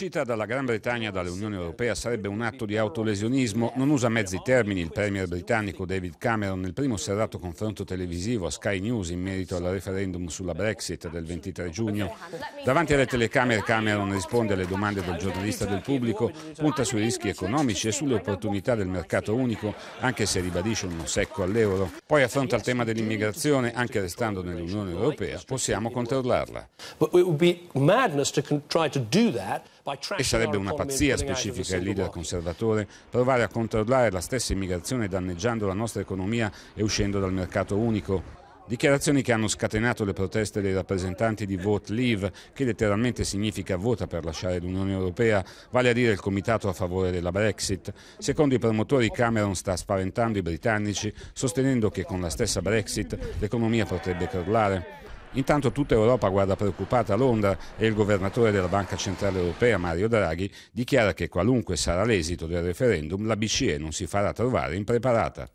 L'uscita dalla Gran Bretagna dall'Unione Europea sarebbe un atto di autolesionismo, non usa mezzi termini il premier britannico David Cameron nel primo serrato confronto televisivo a Sky News in merito al referendum sulla Brexit del 23 giugno. Davanti alle telecamere Cameron risponde alle domande del giornalista del pubblico, punta sui rischi economici e sulle opportunità del mercato unico, anche se ribadisce un secco all'euro. Poi affronta il tema dell'immigrazione, anche restando nell'Unione Europea possiamo controllarla. But it would be madness to try to do that e sarebbe una pazzia, specifica il leader conservatore, provare a controllare la stessa immigrazione danneggiando la nostra economia e uscendo dal mercato unico. Dichiarazioni che hanno scatenato le proteste dei rappresentanti di Vote Leave, che letteralmente significa vota per lasciare l'Unione Europea, vale a dire il comitato a favore della Brexit. Secondo i promotori Cameron sta spaventando i britannici, sostenendo che con la stessa Brexit l'economia potrebbe crollare. Intanto tutta Europa guarda preoccupata a Londra e il governatore della Banca Centrale Europea Mario Draghi dichiara che qualunque sarà l'esito del referendum la BCE non si farà trovare impreparata.